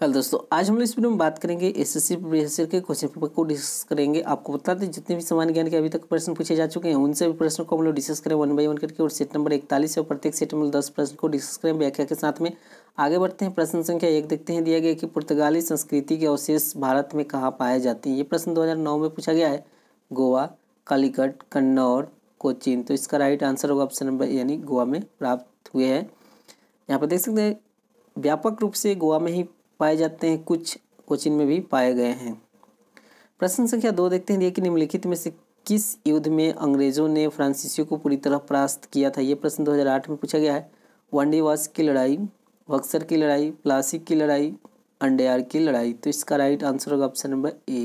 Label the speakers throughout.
Speaker 1: hello दोस्तों आज हम इस वीडियो में बात करेंगे एसएससी प्रीवियस के क्वेश्चन पेपर को डिस्कस करेंगे आपको बता दें जितने भी सामान्य ज्ञान के अभी तक प्रश्न पूछे जा चुके हैं उनसे भी प्रश्नों को हम लोग डिस्कस करें वन बाई वन करके और सेट नंबर इकतालीस और प्रत्येक सेट में दस प्रश्न को डिस्कस करें व्याख्या के साथ में आगे बढ़ते हैं प्रश्न संख्या एक देखते हैं दिया गया कि पुर्तगाली संस्कृति के अवशेष भारत में कहाँ पाए जाते हैं ये प्रश्न दो में पूछा गया है गोवा कालीकट कन्नौर कोचिन तो इसका राइट आंसर होगा ऑप्शन नंबर यानी गोवा में प्राप्त हुए हैं यहाँ पर देख सकते हैं व्यापक रूप से गोवा में ही पाए जाते हैं कुछ कोचिन में भी पाए गए हैं प्रश्न संख्या दो देखते हैं कि निम्नलिखित में से किस युद्ध में अंग्रेजों ने फ्रांसिसियो को पूरी तरह परास्त किया था ये प्रश्न 2008 में पूछा गया है वनडीवास की लड़ाई बक्सर की लड़ाई प्लासिक की लड़ाई अंडेयर की लड़ाई तो इसका राइट आंसर होगा ऑप्शन नंबर ए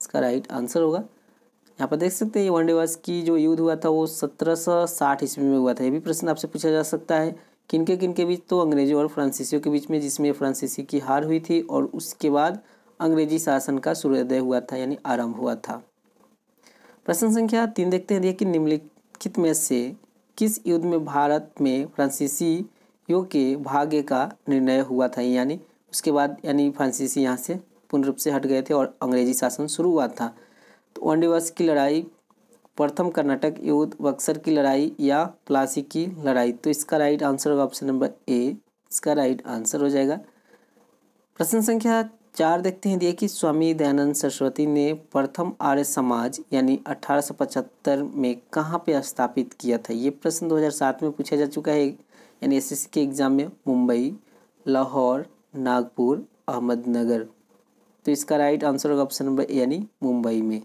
Speaker 1: इसका राइट आंसर होगा यहाँ पर देख सकते हैं वनडेवास की जो युद्ध हुआ था वो सत्रह सौ साठ ईस्वी में हुआ था ये भी प्रश्न आपसे पूछा जा सकता है किनके किनके बीच तो अंग्रेजों और फ्रांसीसियों के बीच में जिसमें फ्रांसीसी की हार हुई थी और उसके बाद अंग्रेजी शासन का सूर्योदय हुआ था यानी आरंभ हुआ था प्रश्न संख्या तीन देखते हैं कि निम्नलिखित में से किस युद्ध में भारत में फ्रांसीसियों के भाग्य का निर्णय हुआ था यानी उसके बाद यानी फ्रांसीसी यहाँ से पूर्ण रूप से हट गए थे और अंग्रेजी शासन शुरू हुआ था तो वनडे वर्ष की लड़ाई प्रथम कर्नाटक युद्ध बक्सर की लड़ाई या प्लासी की लड़ाई तो इसका राइट आंसर होगा ऑप्शन नंबर ए इसका राइट आंसर हो जाएगा प्रश्न संख्या चार देखते हैं दिए कि स्वामी दयानंद सरस्वती ने प्रथम आर्य समाज यानी अठारह में कहाँ पे स्थापित किया था ये प्रश्न 2007 में पूछा जा चुका है यानी एसएससी के एग्ज़ाम में मुंबई लाहौर नागपुर अहमदनगर तो इसका राइट आंसर होगा ऑप्शन नंबर यानी मुंबई में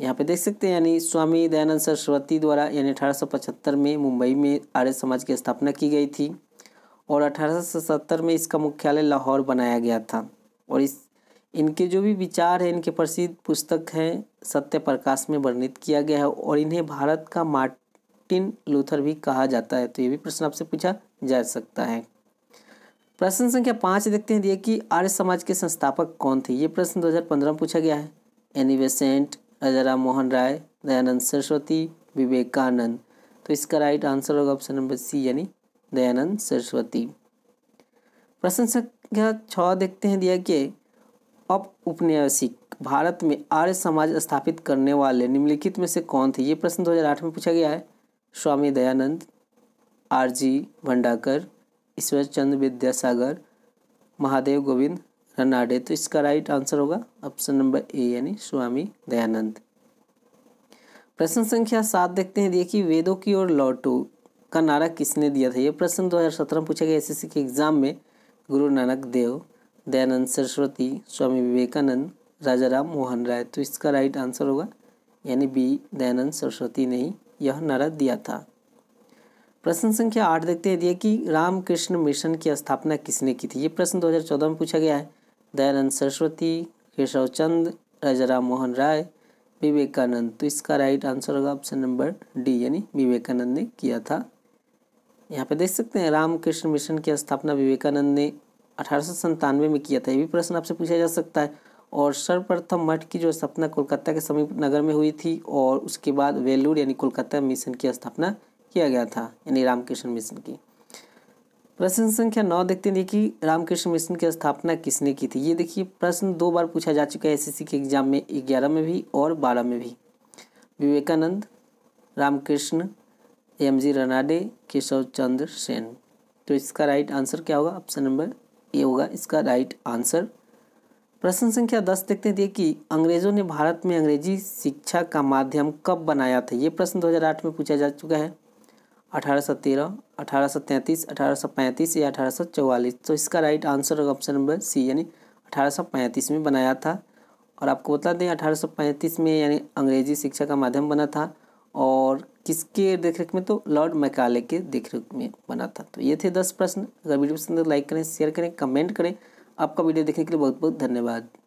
Speaker 1: यहाँ पे देख सकते हैं यानी स्वामी दयानंद सरस्वती द्वारा यानी 1875 में मुंबई में आर्य समाज की स्थापना की गई थी और 1877 में इसका मुख्यालय लाहौर बनाया गया था और इस इनके जो भी विचार हैं इनके प्रसिद्ध पुस्तक हैं सत्य प्रकाश में वर्णित किया गया है और इन्हें भारत का मार्टिन लूथर भी कहा जाता है तो ये भी प्रश्न आपसे पूछा जा सकता है प्रश्न संख्या पाँच देखते हैं दिए कि आर्य समाज के संस्थापक कौन थे ये प्रश्न दो में पूछा गया है एनिवेसेंट राजा मोहन राय दयानंद सरस्वती विवेकानंद तो इसका राइट आंसर होगा ऑप्शन नंबर सी यानी दयानंद सरस्वती प्रश्न संख्या छ देखते हैं दिया कि अप उपन्यासिक भारत में आर्य समाज स्थापित करने वाले निम्नलिखित में से कौन थे ये प्रश्न 2008 में पूछा गया है स्वामी दयानंद आर जी भंडाकर ईश्वरचंद विद्यासागर महादेव गोविंद रनाडे तो इसका राइट आंसर होगा ऑप्शन नंबर ए यानी स्वामी दयानंद प्रश्न संख्या सात देखते हैं देखिए वेदों की ओर लौटो का नारा किसने दिया था यह प्रश्न 2017 में पूछा गया एस के एग्जाम में गुरु नानक देव दयानंद सरस्वती स्वामी विवेकानंद राजा राम मोहन राय तो इसका राइट आंसर होगा यानी बी दयानंद सरस्वती ने ही यह नारा दिया था प्रश्न संख्या आठ देखते हैं दिए कि रामकृष्ण मिशन की स्थापना किसने की थी ये प्रश्न 2014 में पूछा गया है दयानंद सरस्वती केशव चंद राजा मोहन राय विवेकानंद तो इसका राइट आंसर होगा ऑप्शन नंबर डी यानी विवेकानंद ने किया था यहाँ पे देख सकते हैं रामकृष्ण मिशन की स्थापना विवेकानंद ने अठारह में किया था ये भी प्रश्न आपसे पूछा जा सकता है और सर्वप्रथम मठ की जो स्थापना कोलकाता के समीप नगर में हुई थी और उसके बाद वेलूर यानी कोलकाता मिशन की स्थापना किया गया था यानी रामकृष्ण मिशन की प्रश्न संख्या नौ देखते हैं कि रामकृष्ण मिशन की स्थापना किसने की थी ये देखिए प्रश्न दो बार पूछा जा चुका है एसएससी के एग्जाम में ग्यारह में भी और बारह में भी विवेकानंद रामकृष्ण एम जी रनाडे केशव चंद्र सेन तो इसका राइट आंसर क्या होगा ऑप्शन नंबर ए होगा इसका राइट आंसर प्रश्न संख्या दस देखते थे कि अंग्रेजों ने भारत में अंग्रेजी शिक्षा का माध्यम कब बनाया था ये प्रश्न दो में पूछा जा चुका है अठारह सौ तेरह अठारह सौ तैंतीस अठारह सौ पैंतीस या अठारह सौ चौवालीस तो इसका right answer option number C यानी अठारह सौ पैंतीस में बनाया था और आपको बता दें अठारह सौ पैंतीस में यानी अंग्रेजी शिक्षा का माध्यम बना था और किसके देखरेख में तो लॉर्ड मैकाले के देखरेख में बना था तो ये थे दस प्रश्न अगर वीडियो पसंद तो लाइक करें शेयर करें कमेंट करें आपका वीडियो देखने के लिए बहुत बहुत धन्यवाद